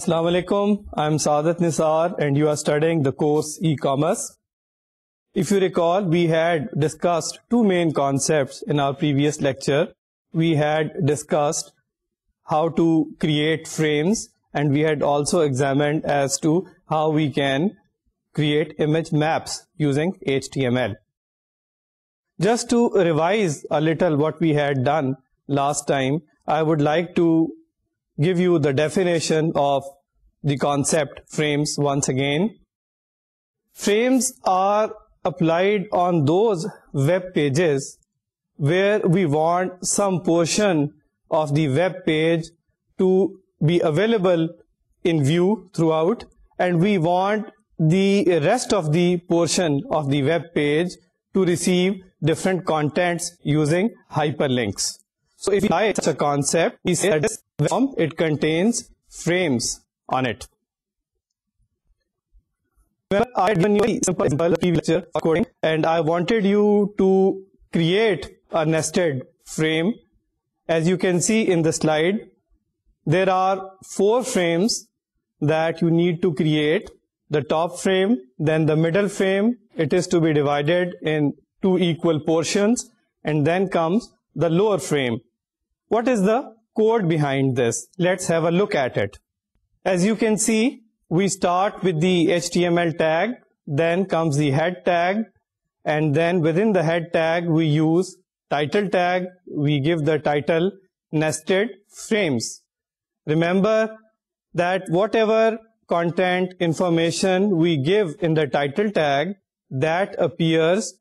Assalamu alaikum. I'm Sadat Nisar and you are studying the course e-commerce. If you recall, we had discussed two main concepts in our previous lecture. We had discussed how to create frames and we had also examined as to how we can create image maps using HTML. Just to revise a little what we had done last time, I would like to give you the definition of the concept frames once again. Frames are applied on those web pages where we want some portion of the web page to be available in view throughout and we want the rest of the portion of the web page to receive different contents using hyperlinks. So if I apply such a concept, we say that from it contains frames on it. Well, I you a simple example PV lecture for coding and I wanted you to create a nested frame. As you can see in the slide, there are four frames that you need to create. The top frame, then the middle frame, it is to be divided in two equal portions and then comes the lower frame. What is the code behind this. Let's have a look at it. As you can see, we start with the HTML tag, then comes the head tag, and then within the head tag, we use title tag, we give the title nested frames. Remember that whatever content information we give in the title tag, that appears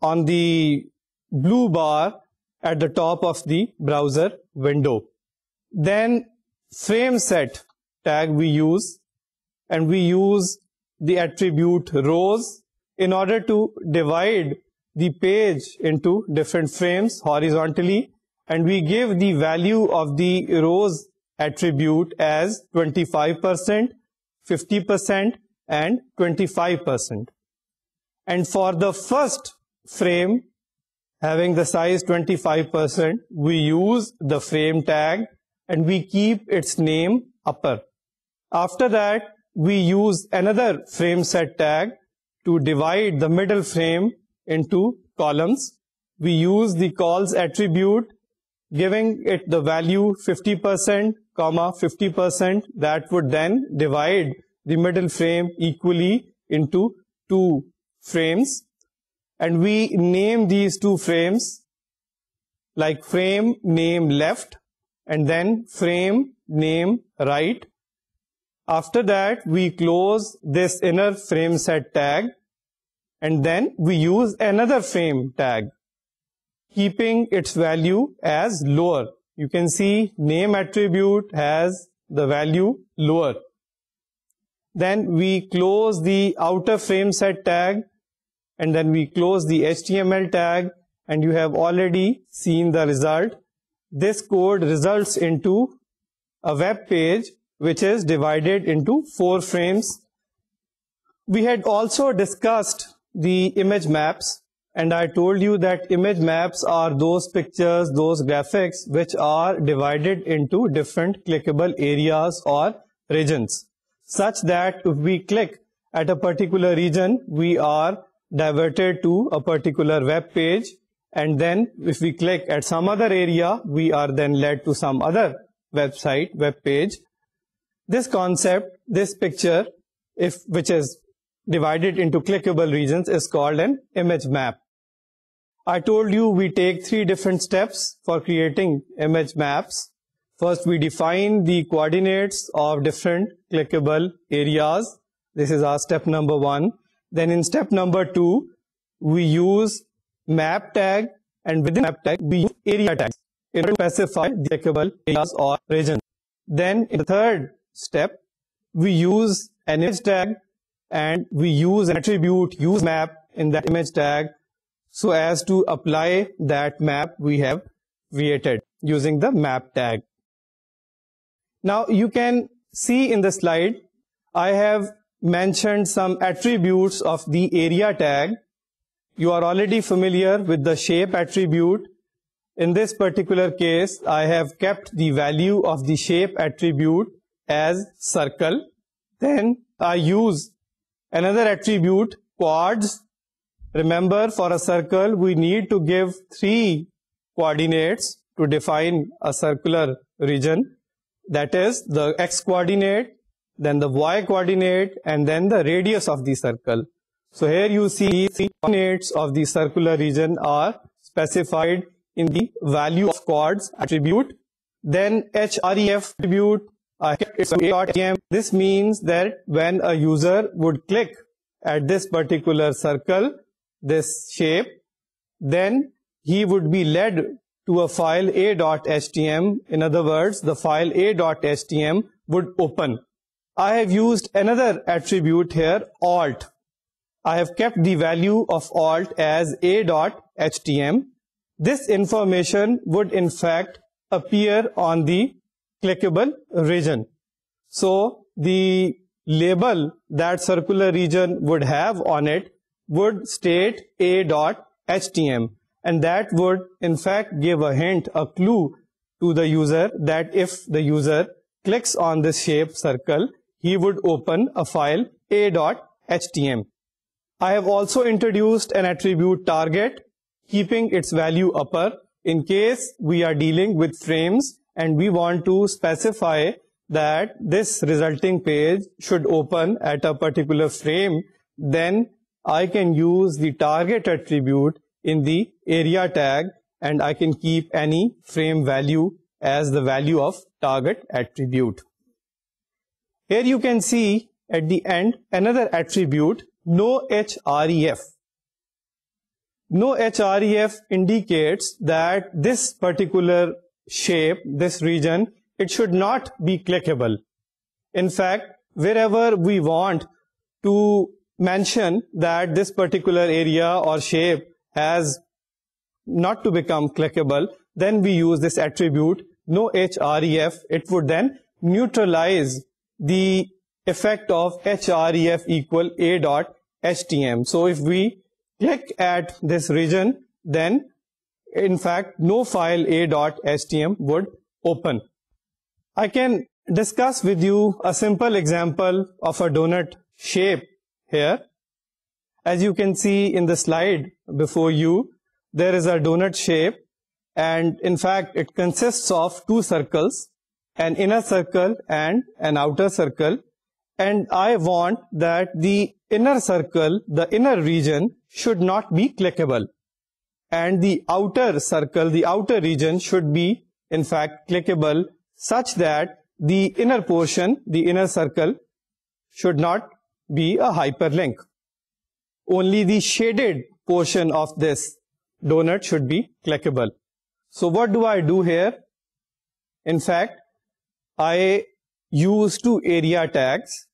on the blue bar at the top of the browser window. Then frame set tag we use and we use the attribute rows in order to divide the page into different frames horizontally and we give the value of the rows attribute as 25%, 50% and 25%. And for the first frame having the size 25%, we use the frame tag and we keep its name upper. After that, we use another frame set tag to divide the middle frame into columns. We use the calls attribute giving it the value 50%, comma 50% that would then divide the middle frame equally into two frames. And we name these two frames like frame name left and then frame name right. After that, we close this inner frame set tag and then we use another frame tag keeping its value as lower. You can see name attribute has the value lower. Then we close the outer frame set tag and then we close the HTML tag and you have already seen the result this code results into a web page which is divided into four frames. We had also discussed the image maps and I told you that image maps are those pictures, those graphics which are divided into different clickable areas or regions such that if we click at a particular region we are diverted to a particular web page and then if we click at some other area we are then led to some other website web page this concept this picture if which is divided into clickable regions is called an image map I told you we take three different steps for creating image maps first we define the coordinates of different clickable areas this is our step number one then in step number two we use map tag and within map tag we use area tags in order to specify the applicable areas or regions. Then in the third step, we use an image tag and we use an attribute use map in that image tag so as to apply that map we have created using the map tag. Now you can see in the slide, I have mentioned some attributes of the area tag you are already familiar with the shape attribute. In this particular case, I have kept the value of the shape attribute as circle. Then I use another attribute, quads. Remember, for a circle, we need to give three coordinates to define a circular region. That is the x coordinate, then the y coordinate, and then the radius of the circle. So here you see the coordinates of the circular region are specified in the value of chords attribute. Then href attribute, I kept it a.m. This means that when a user would click at this particular circle, this shape, then he would be led to a file a.htm. In other words, the file a.htm would open. I have used another attribute here, alt. I have kept the value of alt as a.htm. This information would in fact appear on the clickable region. So the label that circular region would have on it would state a.htm and that would in fact give a hint, a clue to the user that if the user clicks on this shape circle, he would open a file a.htm. I have also introduced an attribute target, keeping its value upper in case we are dealing with frames and we want to specify that this resulting page should open at a particular frame, then I can use the target attribute in the area tag and I can keep any frame value as the value of target attribute. Here you can see at the end another attribute no HREF. No HREF indicates that this particular shape, this region, it should not be clickable. In fact, wherever we want to mention that this particular area or shape has not to become clickable, then we use this attribute no href. It would then neutralize the effect of HREF equal A dot HTM. So if we click at this region, then in fact no file A dot STM would open. I can discuss with you a simple example of a donut shape here. As you can see in the slide before you, there is a donut shape and in fact it consists of two circles, an inner circle and an outer circle and I want that the inner circle, the inner region should not be clickable. And the outer circle, the outer region should be in fact clickable such that the inner portion, the inner circle should not be a hyperlink. Only the shaded portion of this donut should be clickable. So what do I do here? In fact, I use two area tags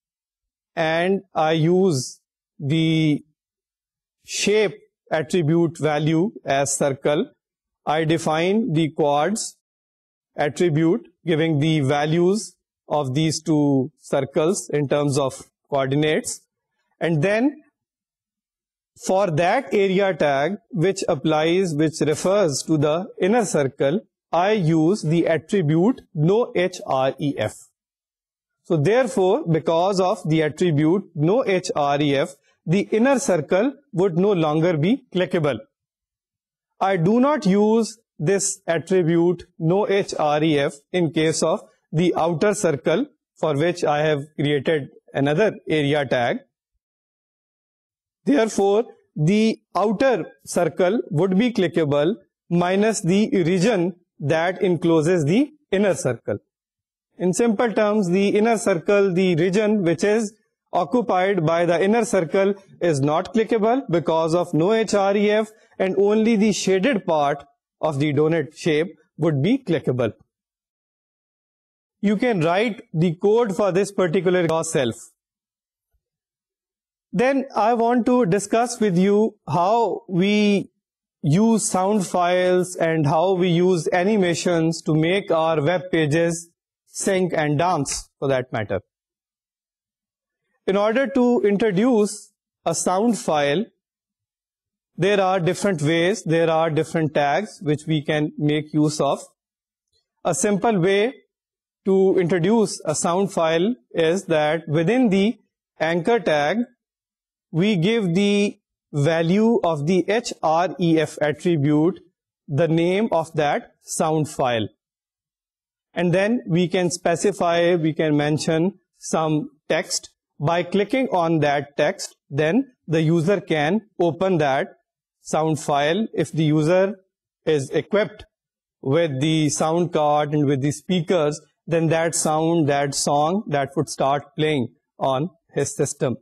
and I use the shape attribute value as circle. I define the quads attribute giving the values of these two circles in terms of coordinates and then for that area tag which applies which refers to the inner circle I use the attribute no href so therefore, because of the attribute no HREF, the inner circle would no longer be clickable. I do not use this attribute no HREF in case of the outer circle for which I have created another area tag. Therefore, the outer circle would be clickable minus the region that encloses the inner circle. In simple terms, the inner circle, the region which is occupied by the inner circle is not clickable because of no HREF and only the shaded part of the donut shape would be clickable. You can write the code for this particular yourself. Then I want to discuss with you how we use sound files and how we use animations to make our web pages sing and dance for that matter. In order to introduce a sound file, there are different ways, there are different tags which we can make use of. A simple way to introduce a sound file is that within the anchor tag, we give the value of the href attribute the name of that sound file and then we can specify, we can mention some text. By clicking on that text, then the user can open that sound file if the user is equipped with the sound card and with the speakers then that sound that song that would start playing on his system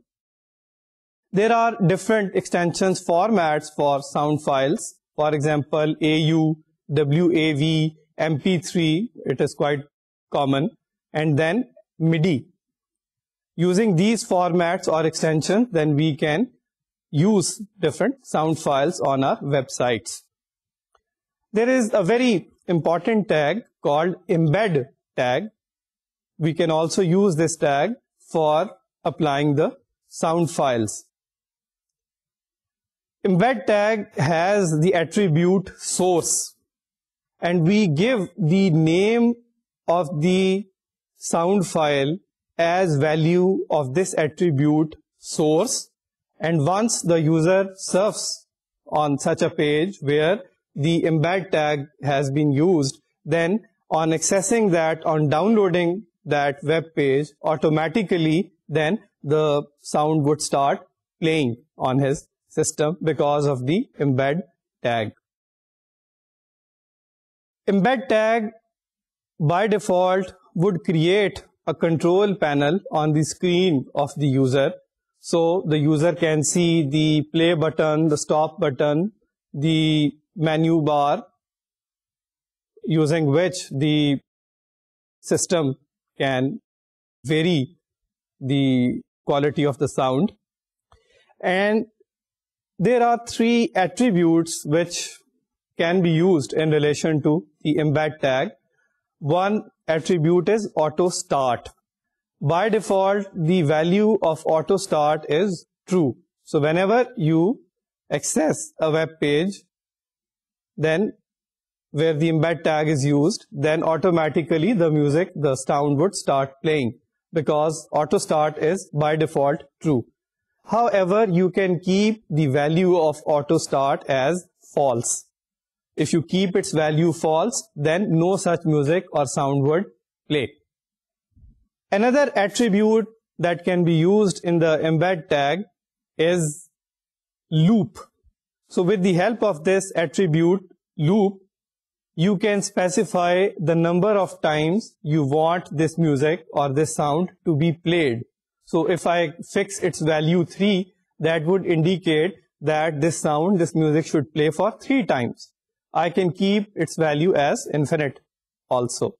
there are different extensions formats for sound files for example au wav MP3, it is quite common, and then MIDI. Using these formats or extensions, then we can use different sound files on our websites. There is a very important tag called embed tag. We can also use this tag for applying the sound files. Embed tag has the attribute source and we give the name of the sound file as value of this attribute source and once the user surfs on such a page where the embed tag has been used then on accessing that on downloading that web page automatically then the sound would start playing on his system because of the embed tag. Embed tag by default would create a control panel on the screen of the user. So the user can see the play button, the stop button, the menu bar using which the system can vary the quality of the sound. And there are three attributes which can be used in relation to the embed tag. One attribute is auto start. By default, the value of auto start is true. So whenever you access a web page, then where the embed tag is used, then automatically the music, the sound would start playing because auto start is by default true. However, you can keep the value of auto start as false. If you keep its value false, then no such music or sound would play. Another attribute that can be used in the embed tag is loop. So with the help of this attribute loop, you can specify the number of times you want this music or this sound to be played. So if I fix its value 3, that would indicate that this sound, this music should play for 3 times. I can keep its value as infinite also.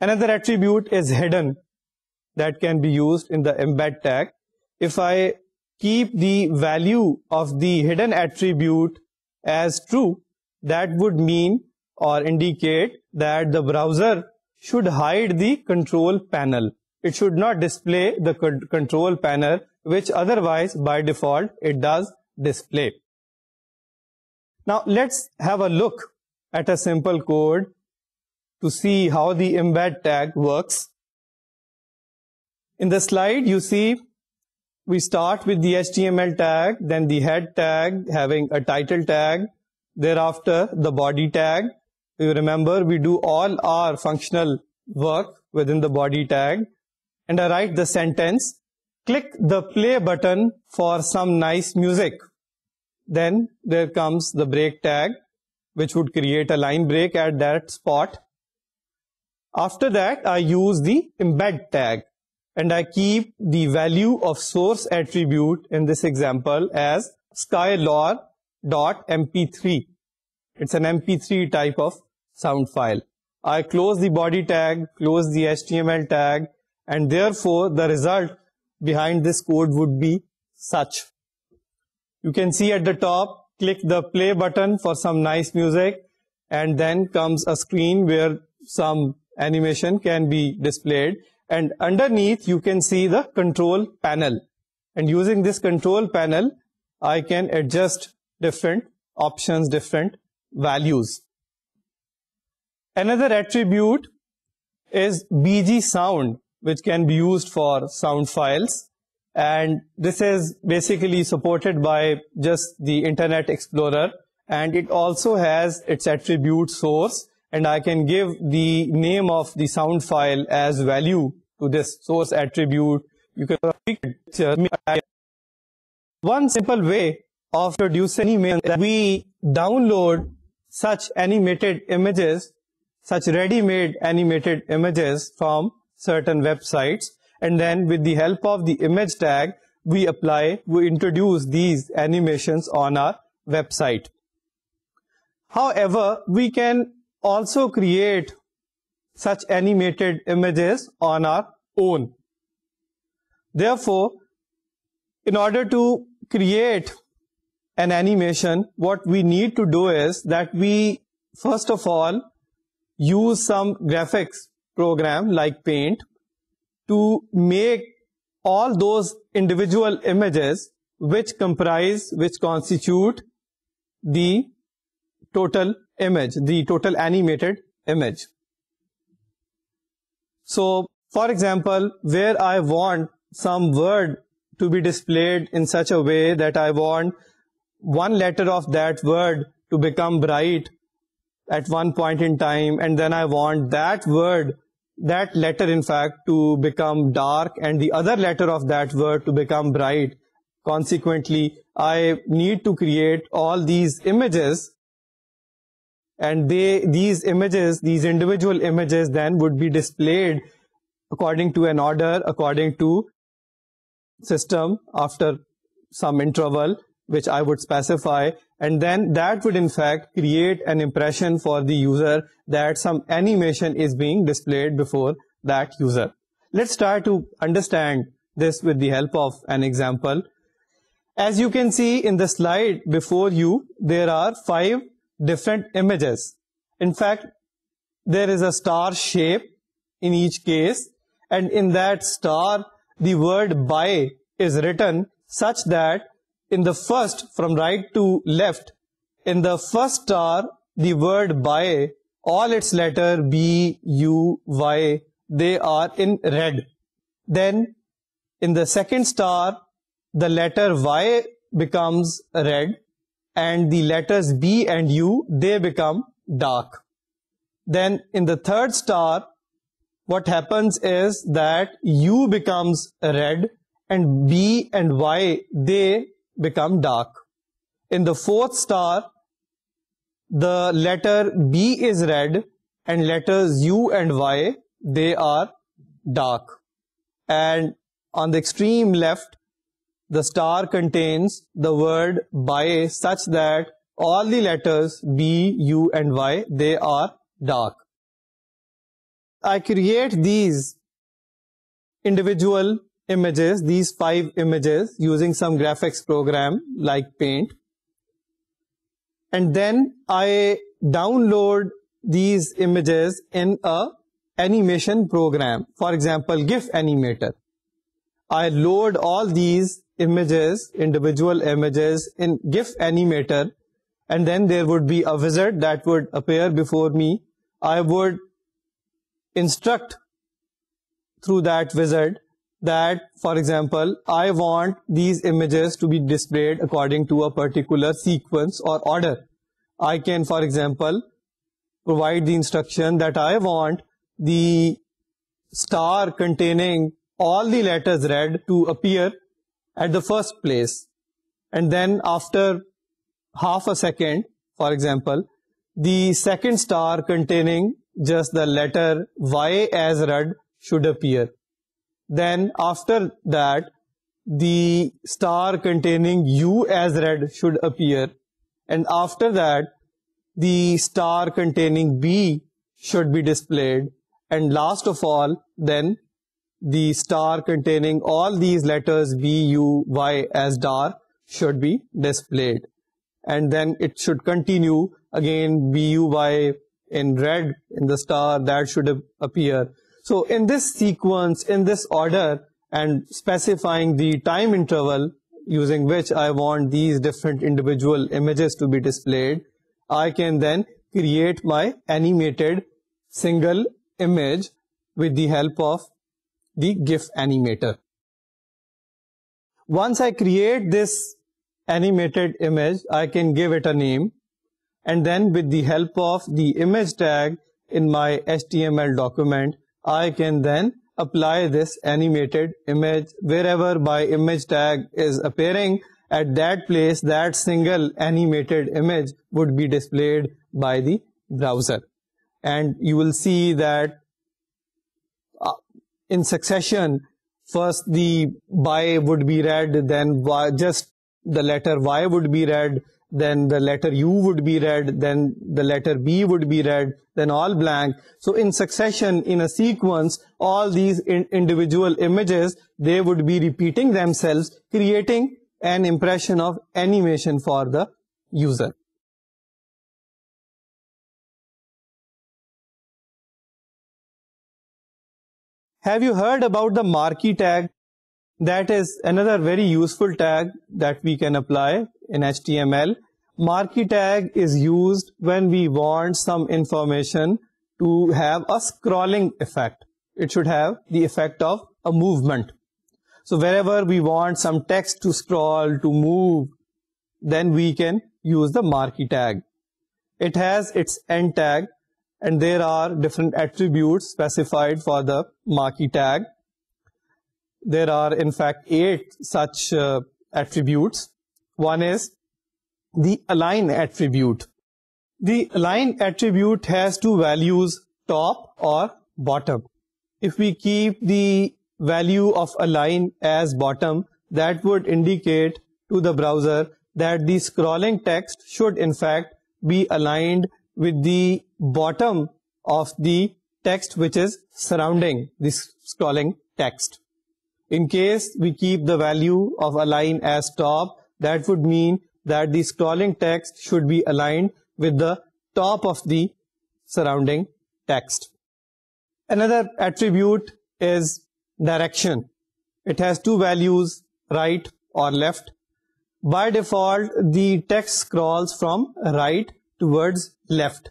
Another attribute is hidden that can be used in the embed tag. If I keep the value of the hidden attribute as true, that would mean or indicate that the browser should hide the control panel. It should not display the control panel which otherwise by default it does display. Now let's have a look at a simple code to see how the embed tag works. In the slide you see we start with the HTML tag, then the head tag having a title tag, thereafter the body tag. You remember we do all our functional work within the body tag and I write the sentence, click the play button for some nice music then there comes the break tag which would create a line break at that spot. After that, I use the embed tag and I keep the value of source attribute in this example as skylore.mp3. It's an mp3 type of sound file. I close the body tag, close the HTML tag and therefore the result behind this code would be such. You can see at the top, click the play button for some nice music and then comes a screen where some animation can be displayed and underneath you can see the control panel and using this control panel I can adjust different options, different values. Another attribute is BG sound which can be used for sound files and this is basically supported by just the Internet Explorer. And it also has its attribute source. And I can give the name of the sound file as value to this source attribute. You can one simple way of producing animation that we download such animated images, such ready-made animated images from certain websites and then with the help of the image tag, we apply, we introduce these animations on our website. However, we can also create such animated images on our own. Therefore, in order to create an animation, what we need to do is that we first of all use some graphics program like paint to make all those individual images which comprise, which constitute the total image, the total animated image. So, for example, where I want some word to be displayed in such a way that I want one letter of that word to become bright at one point in time and then I want that word that letter in fact to become dark and the other letter of that word to become bright. Consequently, I need to create all these images and they, these images, these individual images then would be displayed according to an order, according to system after some interval which I would specify and then that would in fact create an impression for the user that some animation is being displayed before that user. Let's try to understand this with the help of an example. As you can see in the slide before you, there are five different images. In fact, there is a star shape in each case and in that star the word by is written such that in the first from right to left in the first star the word by all its letter b u y they are in red then in the second star the letter y becomes red and the letters b and u they become dark then in the third star what happens is that u becomes red and b and y they become dark. In the fourth star, the letter B is red and letters U and Y, they are dark. And on the extreme left, the star contains the word by such that all the letters B, U and Y, they are dark. I create these individual images, these five images using some graphics program like paint. And then I download these images in a animation program. For example, GIF animator. I load all these images, individual images in GIF animator and then there would be a wizard that would appear before me. I would instruct through that wizard that, for example, I want these images to be displayed according to a particular sequence or order. I can, for example, provide the instruction that I want the star containing all the letters red to appear at the first place. And then after half a second, for example, the second star containing just the letter Y as red should appear then after that the star containing u as red should appear and after that the star containing b should be displayed and last of all then the star containing all these letters b u y as dar should be displayed and then it should continue again b u y in red in the star that should appear so in this sequence, in this order, and specifying the time interval using which I want these different individual images to be displayed, I can then create my animated single image with the help of the GIF animator. Once I create this animated image, I can give it a name and then with the help of the image tag in my HTML document, I can then apply this animated image wherever my image tag is appearing at that place that single animated image would be displayed by the browser and you will see that uh, in succession first the by would be read then just the letter y would be read then the letter U would be read, then the letter B would be read, then all blank. So in succession, in a sequence, all these in individual images, they would be repeating themselves, creating an impression of animation for the user. Have you heard about the marquee tag? that is another very useful tag that we can apply in HTML. Marquee tag is used when we want some information to have a scrolling effect. It should have the effect of a movement. So wherever we want some text to scroll, to move, then we can use the marquee tag. It has its end tag and there are different attributes specified for the marquee tag there are in fact eight such uh, attributes. One is the align attribute. The align attribute has two values top or bottom. If we keep the value of align as bottom that would indicate to the browser that the scrolling text should in fact be aligned with the bottom of the text which is surrounding this scrolling text. In case we keep the value of align as top, that would mean that the scrolling text should be aligned with the top of the surrounding text. Another attribute is direction. It has two values, right or left. By default, the text scrolls from right towards left.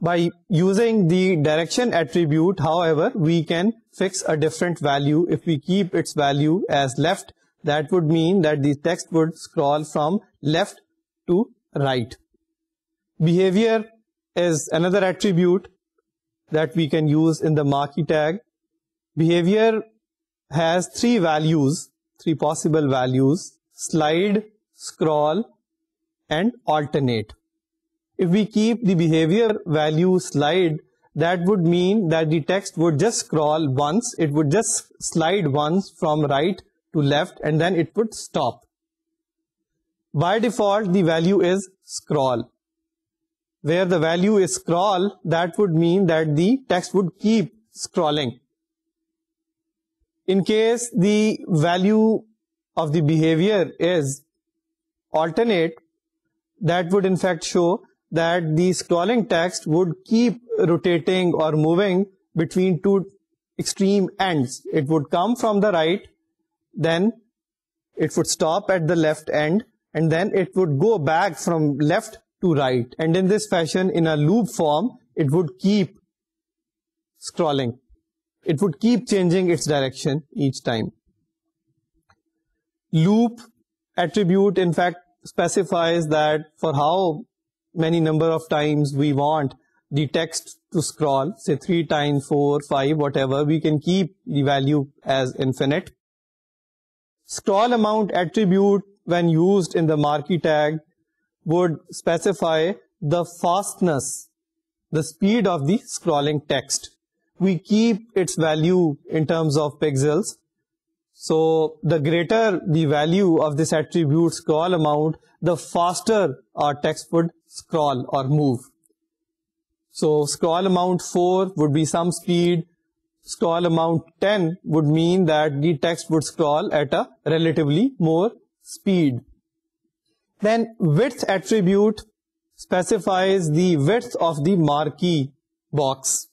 By using the direction attribute, however, we can fix a different value. If we keep its value as left, that would mean that the text would scroll from left to right. Behavior is another attribute that we can use in the marquee tag. Behavior has three values, three possible values, slide, scroll, and alternate if we keep the behavior value slide, that would mean that the text would just scroll once, it would just slide once from right to left and then it would stop. By default, the value is scroll. Where the value is scroll, that would mean that the text would keep scrolling. In case the value of the behavior is alternate, that would in fact show that the scrolling text would keep rotating or moving between two extreme ends. It would come from the right, then it would stop at the left end, and then it would go back from left to right. And in this fashion, in a loop form, it would keep scrolling. It would keep changing its direction each time. Loop attribute, in fact, specifies that for how many number of times we want the text to scroll, say 3 times, 4, 5, whatever, we can keep the value as infinite. Scroll amount attribute when used in the marquee tag would specify the fastness, the speed of the scrolling text. We keep its value in terms of pixels so the greater the value of this attribute scroll amount, the faster our text would scroll or move. So scroll amount 4 would be some speed. Scroll amount 10 would mean that the text would scroll at a relatively more speed. Then width attribute specifies the width of the marquee box.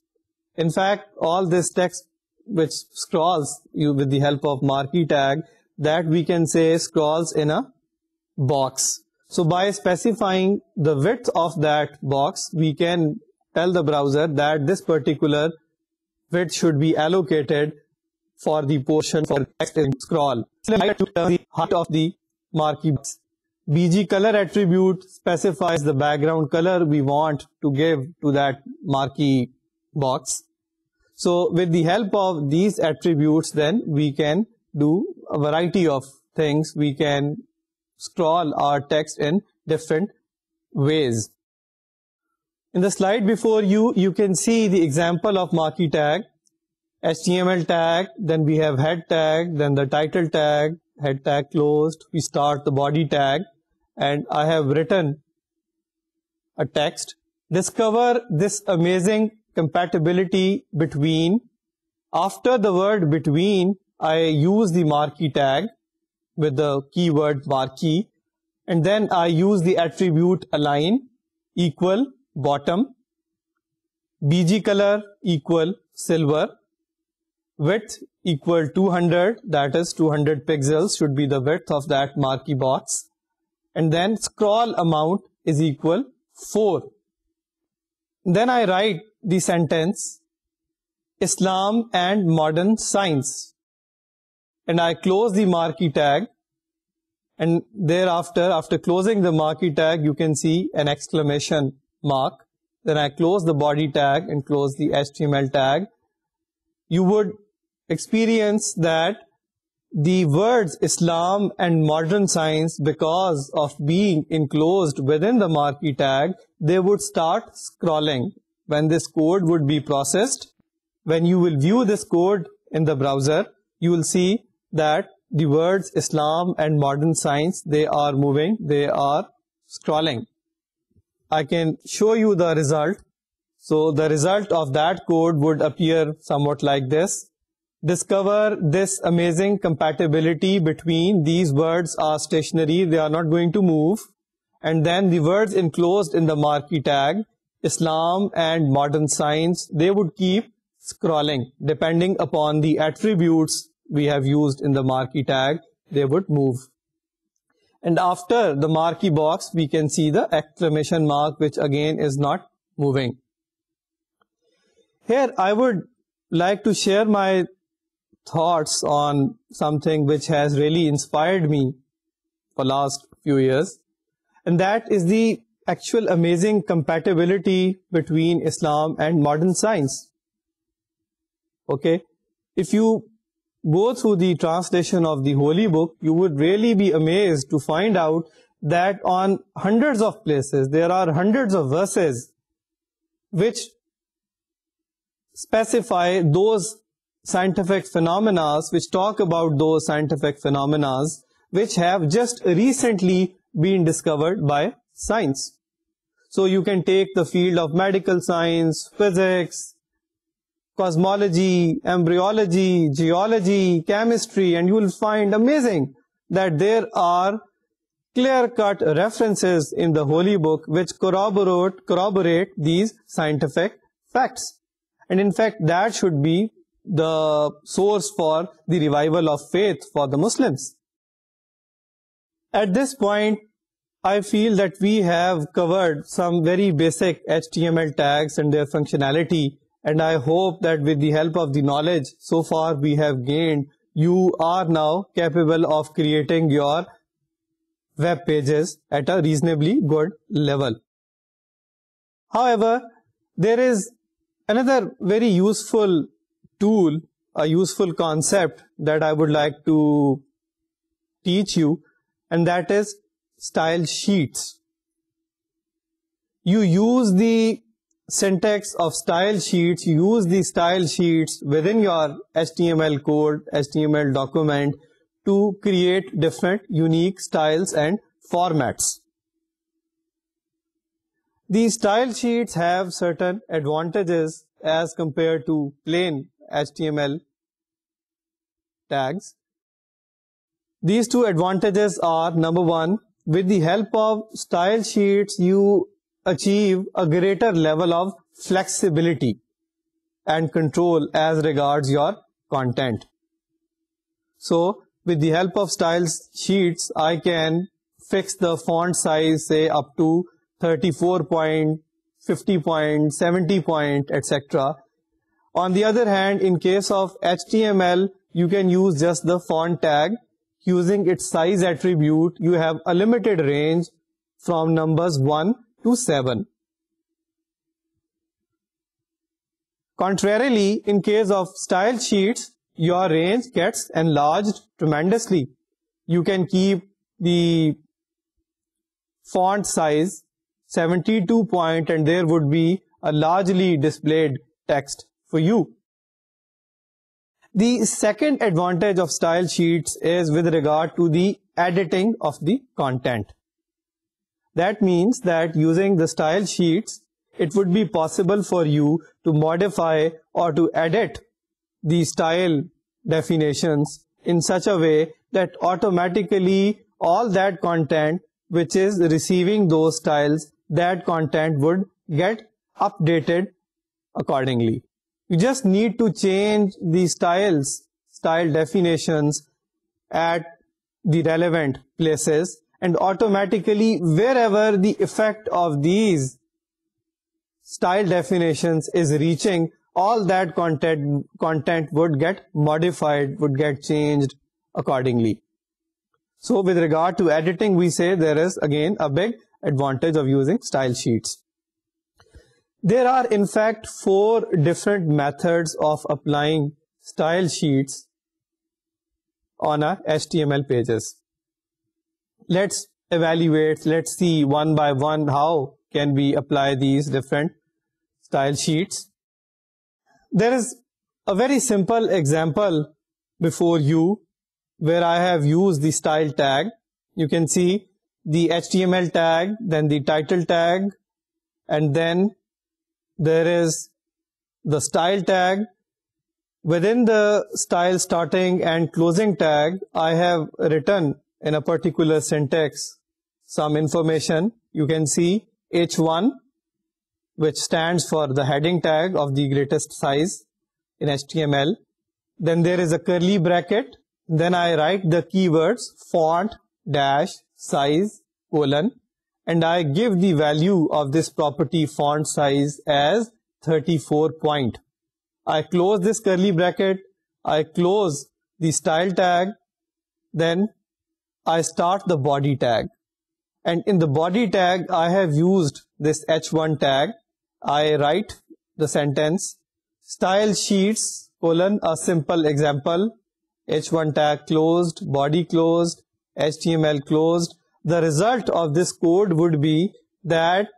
In fact, all this text which scrolls you with the help of marquee tag that we can say scrolls in a box. So by specifying the width of that box, we can tell the browser that this particular width should be allocated for the portion for text and scroll. Height to the height of the marquee box. BG color attribute specifies the background color we want to give to that marquee box. So with the help of these attributes then we can do a variety of things. We can scroll our text in different ways. In the slide before you, you can see the example of marquee tag, HTML tag, then we have head tag, then the title tag, head tag closed, we start the body tag, and I have written a text. Discover this amazing compatibility between. After the word between, I use the marquee tag with the keyword marquee and then I use the attribute align equal bottom, BG color equal silver, width equal 200 that is 200 pixels should be the width of that marquee box and then scroll amount is equal 4. Then I write the sentence Islam and modern science. And I close the marquee tag. And thereafter, after closing the marquee tag, you can see an exclamation mark. Then I close the body tag and close the HTML tag. You would experience that the words Islam and modern science, because of being enclosed within the marquee tag, they would start scrolling when this code would be processed. When you will view this code in the browser, you will see that the words Islam and modern science, they are moving, they are scrolling. I can show you the result. So the result of that code would appear somewhat like this. Discover this amazing compatibility between these words are stationary, they are not going to move. And then the words enclosed in the marquee tag Islam and modern science, they would keep scrolling depending upon the attributes we have used in the marquee tag, they would move. And after the marquee box, we can see the exclamation mark, which again is not moving. Here, I would like to share my thoughts on something which has really inspired me for last few years. And that is the actual amazing compatibility between Islam and modern science. Okay, if you go through the translation of the holy book, you would really be amazed to find out that on hundreds of places, there are hundreds of verses which specify those scientific phenomena which talk about those scientific phenomena which have just recently been discovered by science. So you can take the field of medical science, physics, cosmology, embryology, geology, chemistry, and you will find amazing that there are clear-cut references in the holy book which corroborate, corroborate these scientific facts. And in fact, that should be the source for the revival of faith for the Muslims. At this point, I feel that we have covered some very basic HTML tags and their functionality and I hope that with the help of the knowledge so far we have gained, you are now capable of creating your web pages at a reasonably good level. However, there is another very useful tool, a useful concept that I would like to teach you and that is style sheets. You use the syntax of style sheets, use the style sheets within your HTML code, HTML document to create different unique styles and formats. These style sheets have certain advantages as compared to plain HTML tags. These two advantages are number one, with the help of style sheets you achieve a greater level of flexibility and control as regards your content. So with the help of style sheets I can fix the font size say up to 34 point, 50 point, 70 point etc. On the other hand in case of HTML you can use just the font tag using its size attribute, you have a limited range from numbers 1 to 7. Contrarily, in case of style sheets, your range gets enlarged tremendously. You can keep the font size 72 point and there would be a largely displayed text for you. The second advantage of style sheets is with regard to the editing of the content. That means that using the style sheets, it would be possible for you to modify or to edit the style definitions in such a way that automatically all that content which is receiving those styles, that content would get updated accordingly you just need to change the styles, style definitions at the relevant places and automatically wherever the effect of these style definitions is reaching, all that content, content would get modified, would get changed accordingly. So with regard to editing, we say there is again a big advantage of using style sheets. There are in fact four different methods of applying style sheets on a HTML pages. Let's evaluate, let's see one by one how can we apply these different style sheets. There is a very simple example before you where I have used the style tag. You can see the HTML tag, then the title tag, and then there is the style tag. Within the style starting and closing tag, I have written in a particular syntax some information. You can see H1, which stands for the heading tag of the greatest size in HTML. Then there is a curly bracket. Then I write the keywords font dash size colon and I give the value of this property font size as 34 point. I close this curly bracket, I close the style tag, then I start the body tag. And in the body tag, I have used this H1 tag. I write the sentence, style sheets, colon, a simple example, H1 tag closed, body closed, HTML closed, the result of this code would be that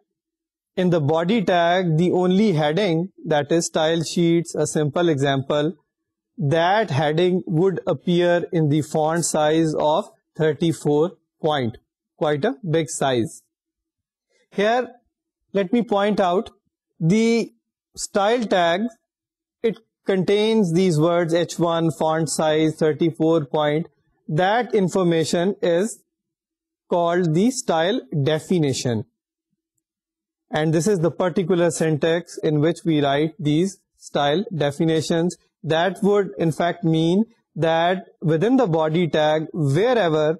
in the body tag, the only heading that is style sheets, a simple example, that heading would appear in the font size of 34 point, quite a big size. Here, let me point out the style tag, it contains these words h1, font size, 34 point, that information is called the style definition. And this is the particular syntax in which we write these style definitions. That would in fact mean that within the body tag, wherever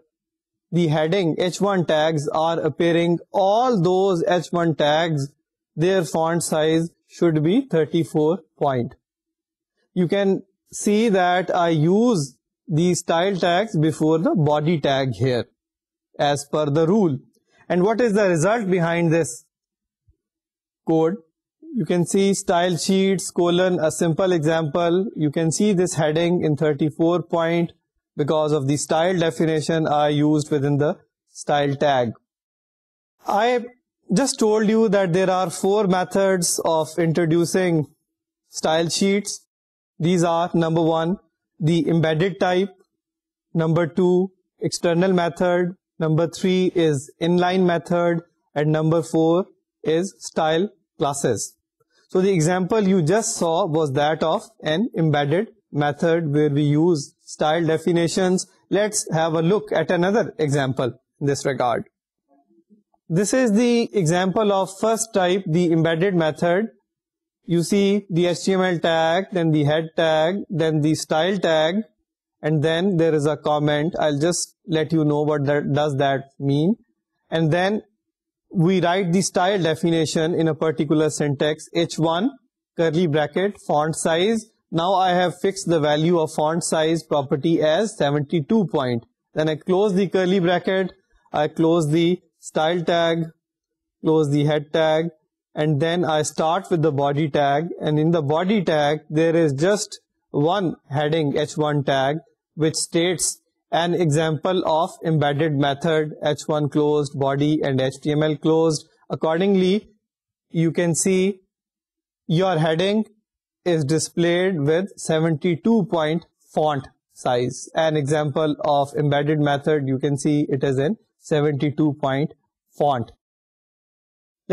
the heading H1 tags are appearing, all those H1 tags, their font size should be 34 point. You can see that I use the style tags before the body tag here as per the rule. And what is the result behind this code? You can see style sheets, colon, a simple example. You can see this heading in 34 point because of the style definition are used within the style tag. I just told you that there are four methods of introducing style sheets. These are number one, the embedded type, number two, external method, number three is inline method, and number four is style classes. So the example you just saw was that of an embedded method where we use style definitions. Let's have a look at another example in this regard. This is the example of first type, the embedded method. You see the HTML tag, then the head tag, then the style tag, and then there is a comment. I'll just let you know what that does that mean. And then we write the style definition in a particular syntax h1 curly bracket font size. Now I have fixed the value of font size property as 72 point. Then I close the curly bracket. I close the style tag, close the head tag, and then I start with the body tag. And in the body tag, there is just one heading h1 tag which states an example of embedded method h1 closed body and html closed accordingly you can see your heading is displayed with 72 point font size an example of embedded method you can see it is in 72 point font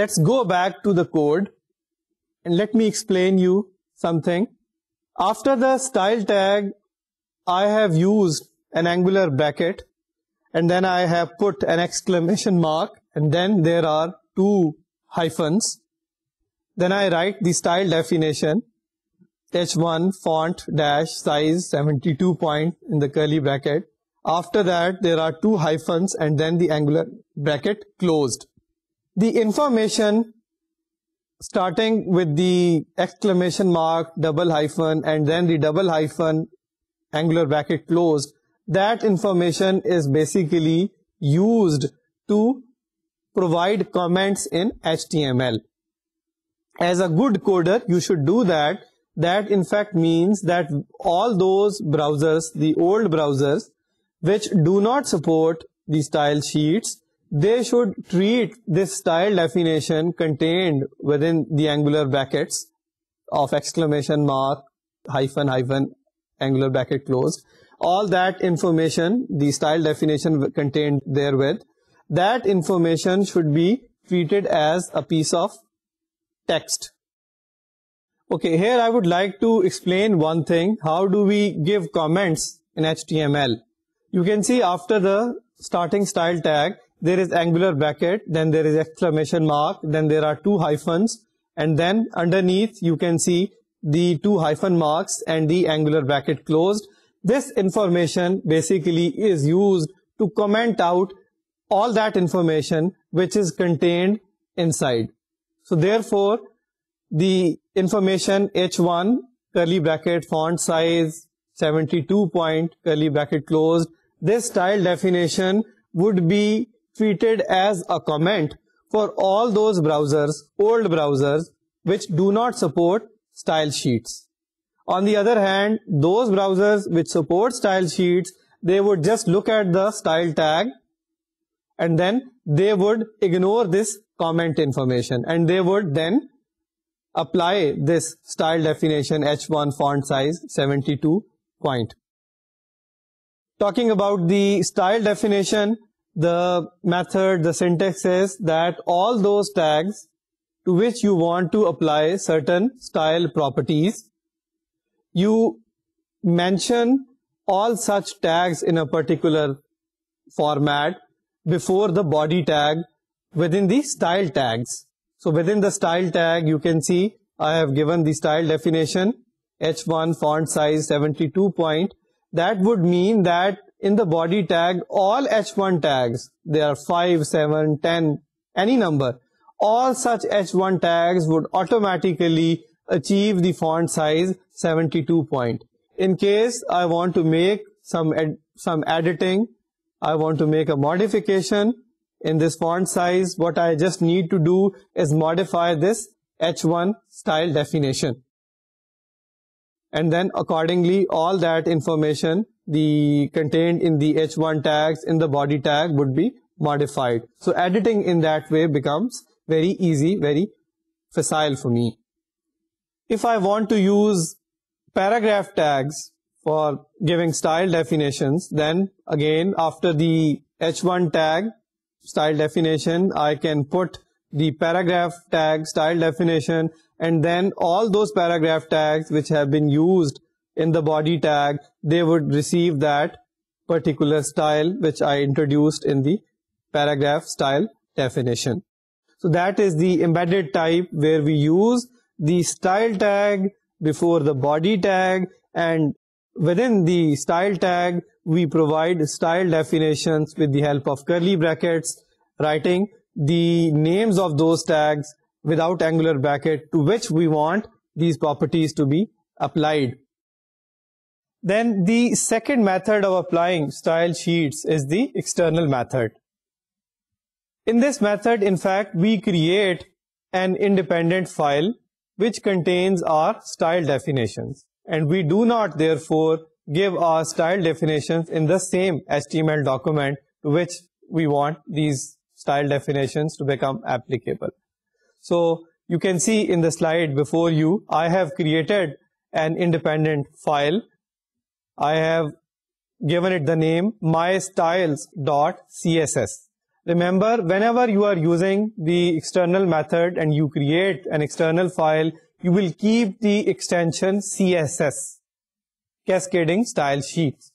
let's go back to the code and let me explain you something after the style tag I have used an angular bracket and then I have put an exclamation mark and then there are two hyphens. Then I write the style definition h1 font dash size 72 point in the curly bracket. After that there are two hyphens and then the angular bracket closed. The information starting with the exclamation mark, double hyphen and then the double hyphen angular bracket closed, that information is basically used to provide comments in HTML. As a good coder, you should do that. That in fact means that all those browsers, the old browsers, which do not support the style sheets, they should treat this style definition contained within the angular brackets of exclamation mark, hyphen, hyphen, angular bracket closed. All that information, the style definition contained therewith, that information should be treated as a piece of text. Okay, here I would like to explain one thing. How do we give comments in HTML? You can see after the starting style tag, there is angular bracket, then there is exclamation mark, then there are two hyphens, and then underneath you can see the two hyphen marks and the angular bracket closed. This information basically is used to comment out all that information which is contained inside. So therefore, the information H1 curly bracket font size 72 point curly bracket closed. This style definition would be treated as a comment for all those browsers, old browsers, which do not support style sheets. On the other hand, those browsers which support style sheets, they would just look at the style tag and then they would ignore this comment information and they would then apply this style definition H1 font size 72 point. Talking about the style definition, the method, the syntax is that all those tags to which you want to apply certain style properties. You mention all such tags in a particular format before the body tag within the style tags. So within the style tag, you can see I have given the style definition H1 font size 72 point. That would mean that in the body tag, all H1 tags, there are 5, 7, 10, any number all such H1 tags would automatically achieve the font size 72 point. In case I want to make some, ed some editing, I want to make a modification in this font size, what I just need to do is modify this H1 style definition. And then accordingly, all that information the contained in the H1 tags in the body tag would be modified. So editing in that way becomes very easy, very facile for me. If I want to use paragraph tags for giving style definitions, then again after the h1 tag style definition, I can put the paragraph tag style definition and then all those paragraph tags which have been used in the body tag, they would receive that particular style which I introduced in the paragraph style definition. So that is the embedded type where we use the style tag before the body tag and within the style tag we provide style definitions with the help of curly brackets writing the names of those tags without angular bracket to which we want these properties to be applied. Then the second method of applying style sheets is the external method. In this method, in fact, we create an independent file which contains our style definitions. And we do not therefore give our style definitions in the same HTML document to which we want these style definitions to become applicable. So you can see in the slide before you, I have created an independent file. I have given it the name mystyles.css. Remember, whenever you are using the external method and you create an external file, you will keep the extension CSS, Cascading Style Sheets.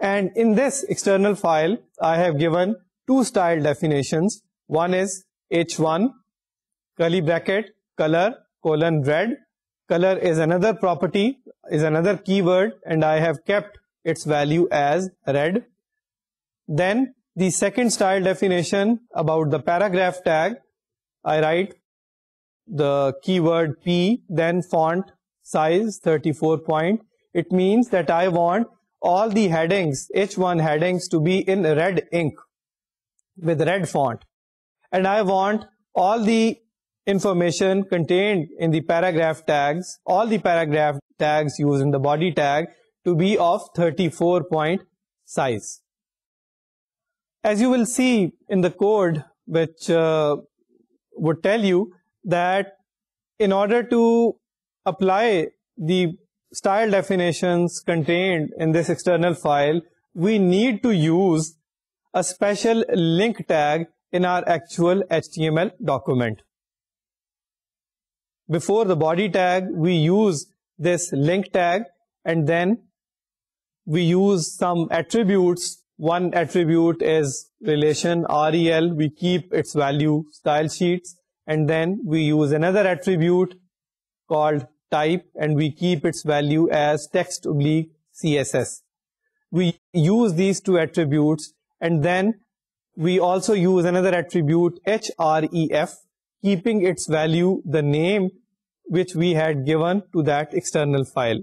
And in this external file, I have given two style definitions. One is h1, curly bracket, color, colon red. Color is another property, is another keyword, and I have kept its value as red. Then the second style definition about the paragraph tag, I write the keyword P, then font size 34 point. It means that I want all the headings, H1 headings to be in red ink with red font. And I want all the information contained in the paragraph tags, all the paragraph tags used in the body tag to be of 34 point size as you will see in the code, which uh, would tell you that in order to apply the style definitions contained in this external file, we need to use a special link tag in our actual HTML document. Before the body tag, we use this link tag and then we use some attributes one attribute is relation rel we keep its value style sheets and then we use another attribute called type and we keep its value as text oblique css we use these two attributes and then we also use another attribute href keeping its value the name which we had given to that external file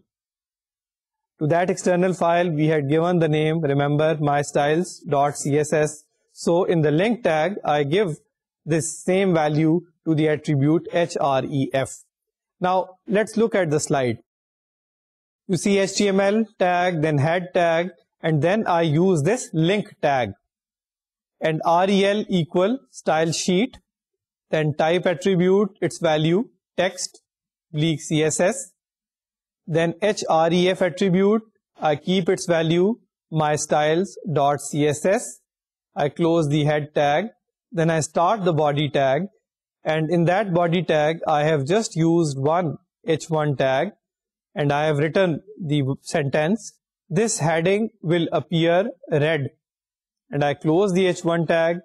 to that external file, we had given the name, remember, mystyles.css. So in the link tag, I give this same value to the attribute href. Now, let's look at the slide. You see HTML tag, then head tag, and then I use this link tag. And rel equal style sheet, then type attribute, its value, text, bleak CSS, then href attribute, I keep its value, my styles.css. I close the head tag. Then I start the body tag. And in that body tag, I have just used one h1 tag. And I have written the sentence. This heading will appear red. And I close the h1 tag.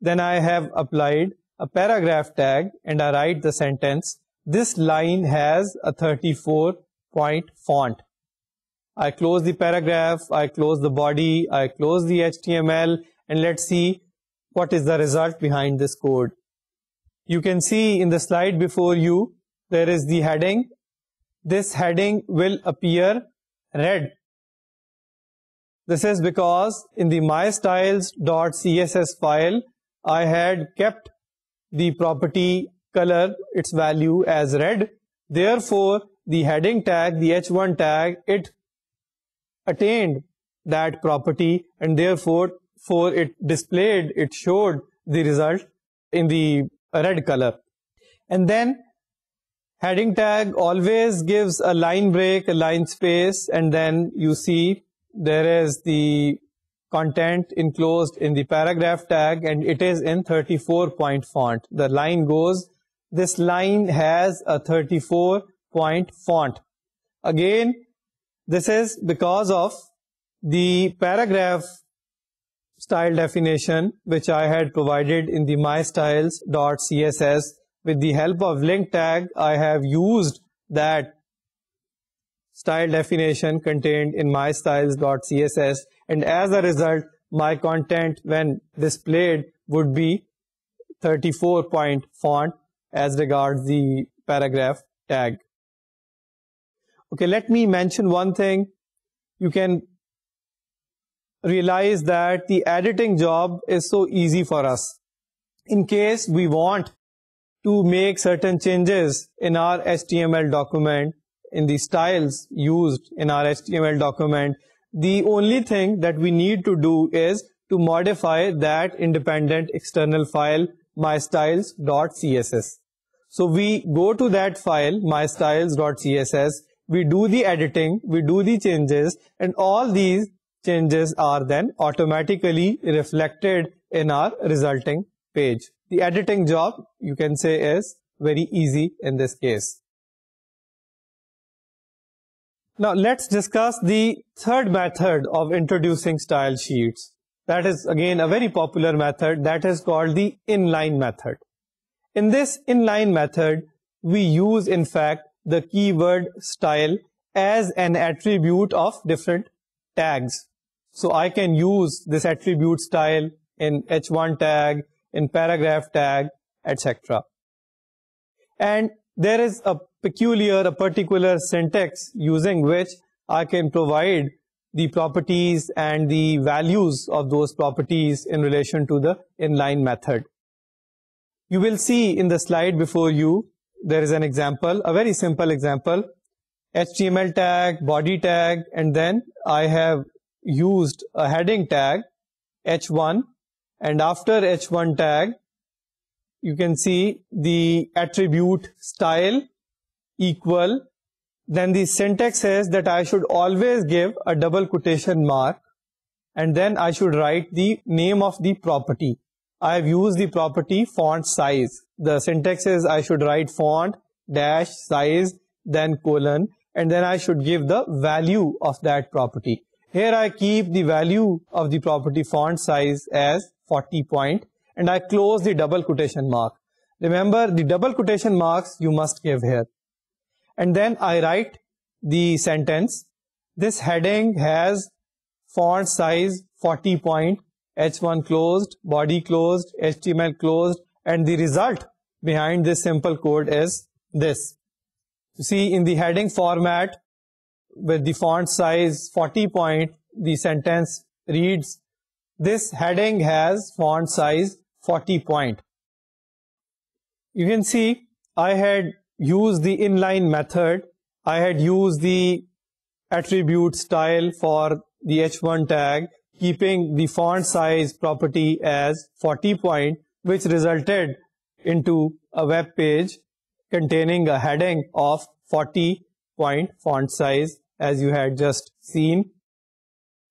Then I have applied a paragraph tag and I write the sentence. This line has a 34 point font. I close the paragraph, I close the body, I close the HTML and let's see what is the result behind this code. You can see in the slide before you, there is the heading. This heading will appear red. This is because in the mystyles.css file, I had kept the property color, its value as red. Therefore, the heading tag, the H1 tag, it attained that property and therefore for it displayed, it showed the result in the red color. And then heading tag always gives a line break, a line space, and then you see there is the content enclosed in the paragraph tag and it is in 34 point font. The line goes, this line has a 34 point font. Again, this is because of the paragraph style definition which I had provided in the mystyles.css. With the help of link tag, I have used that style definition contained in mystyles.css and as a result, my content when displayed would be 34 point font as regards the paragraph tag. Okay, let me mention one thing. You can realize that the editing job is so easy for us. In case we want to make certain changes in our HTML document, in the styles used in our HTML document, the only thing that we need to do is to modify that independent external file mystyles.css. So we go to that file mystyles.css we do the editing, we do the changes, and all these changes are then automatically reflected in our resulting page. The editing job, you can say, is very easy in this case. Now, let's discuss the third method of introducing style sheets. That is, again, a very popular method that is called the inline method. In this inline method, we use, in fact, the keyword style as an attribute of different tags. So I can use this attribute style in H1 tag, in paragraph tag, etc. And there is a peculiar, a particular syntax using which I can provide the properties and the values of those properties in relation to the inline method. You will see in the slide before you there is an example, a very simple example, HTML tag, body tag, and then I have used a heading tag, h1, and after h1 tag, you can see the attribute style equal, then the syntax says that I should always give a double quotation mark, and then I should write the name of the property. I have used the property font size. The syntax is I should write font dash size then colon and then I should give the value of that property. Here I keep the value of the property font size as 40 point and I close the double quotation mark. Remember the double quotation marks you must give here. And then I write the sentence. This heading has font size 40 point H1 closed, body closed, HTML closed, and the result behind this simple code is this. You see, in the heading format, with the font size 40 point, the sentence reads, this heading has font size 40 point. You can see, I had used the inline method. I had used the attribute style for the h1 tag keeping the font size property as 40 point which resulted into a web page containing a heading of 40 point font size as you had just seen.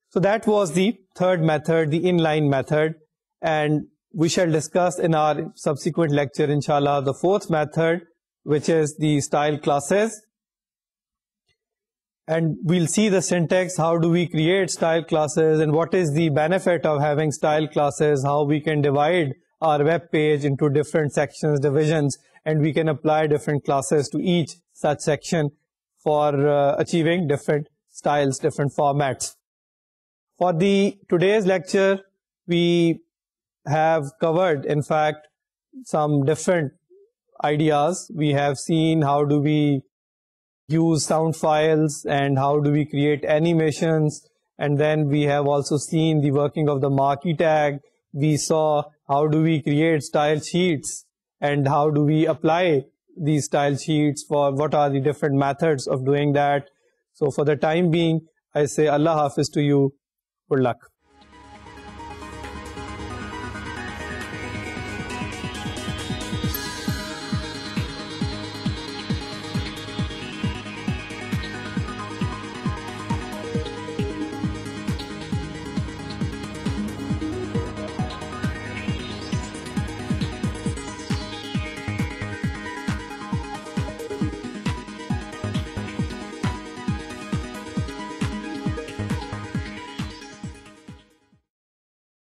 So that was the third method, the inline method and we shall discuss in our subsequent lecture inshallah the fourth method which is the style classes and we'll see the syntax, how do we create style classes and what is the benefit of having style classes, how we can divide our web page into different sections, divisions, and we can apply different classes to each such section for uh, achieving different styles, different formats. For the today's lecture, we have covered, in fact, some different ideas. We have seen how do we use sound files and how do we create animations. And then we have also seen the working of the marquee tag. We saw how do we create style sheets and how do we apply these style sheets for what are the different methods of doing that. So for the time being, I say Allah Hafiz to you. Good luck.